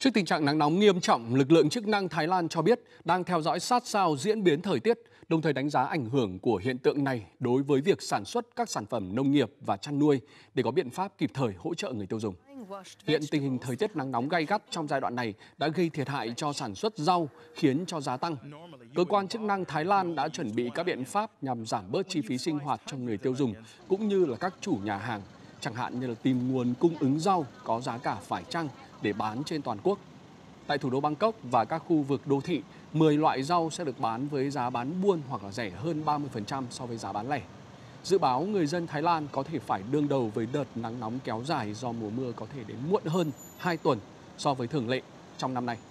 Trước tình trạng nắng nóng nghiêm trọng, lực lượng chức năng Thái Lan cho biết đang theo dõi sát sao diễn biến thời tiết, đồng thời đánh giá ảnh hưởng của hiện tượng này đối với việc sản xuất các sản phẩm nông nghiệp và chăn nuôi để có biện pháp kịp thời hỗ trợ người tiêu dùng. Hiện tình hình thời tiết nắng nóng gay gắt trong giai đoạn này đã gây thiệt hại cho sản xuất rau, khiến cho giá tăng. Cơ quan chức năng Thái Lan đã chuẩn bị các biện pháp nhằm giảm bớt chi phí sinh hoạt cho người tiêu dùng cũng như là các chủ nhà hàng chẳng hạn như là tìm nguồn cung ứng rau có giá cả phải chăng để bán trên toàn quốc. Tại thủ đô Bangkok và các khu vực đô thị, 10 loại rau sẽ được bán với giá bán buôn hoặc là rẻ hơn 30% so với giá bán lẻ. Dự báo người dân Thái Lan có thể phải đương đầu với đợt nắng nóng kéo dài do mùa mưa có thể đến muộn hơn 2 tuần so với thường lệ trong năm nay.